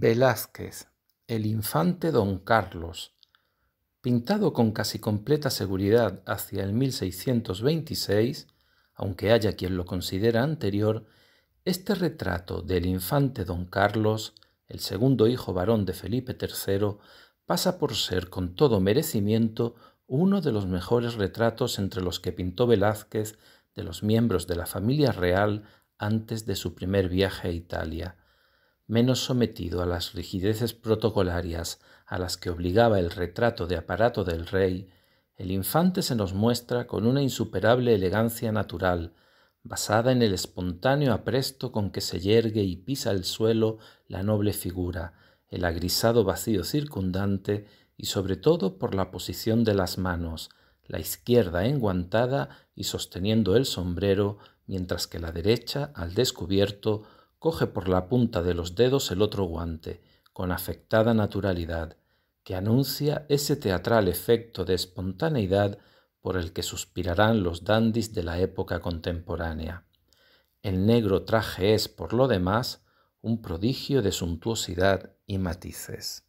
Velázquez, el infante don Carlos, pintado con casi completa seguridad hacia el 1626, aunque haya quien lo considera anterior, este retrato del infante don Carlos, el segundo hijo varón de Felipe III, pasa por ser con todo merecimiento uno de los mejores retratos entre los que pintó Velázquez de los miembros de la familia real antes de su primer viaje a Italia menos sometido a las rigideces protocolarias a las que obligaba el retrato de aparato del rey, el infante se nos muestra con una insuperable elegancia natural, basada en el espontáneo apresto con que se yergue y pisa el suelo la noble figura, el agrisado vacío circundante y sobre todo por la posición de las manos, la izquierda enguantada y sosteniendo el sombrero, mientras que la derecha, al descubierto, coge por la punta de los dedos el otro guante, con afectada naturalidad, que anuncia ese teatral efecto de espontaneidad por el que suspirarán los dandis de la época contemporánea. El negro traje es, por lo demás, un prodigio de suntuosidad y matices.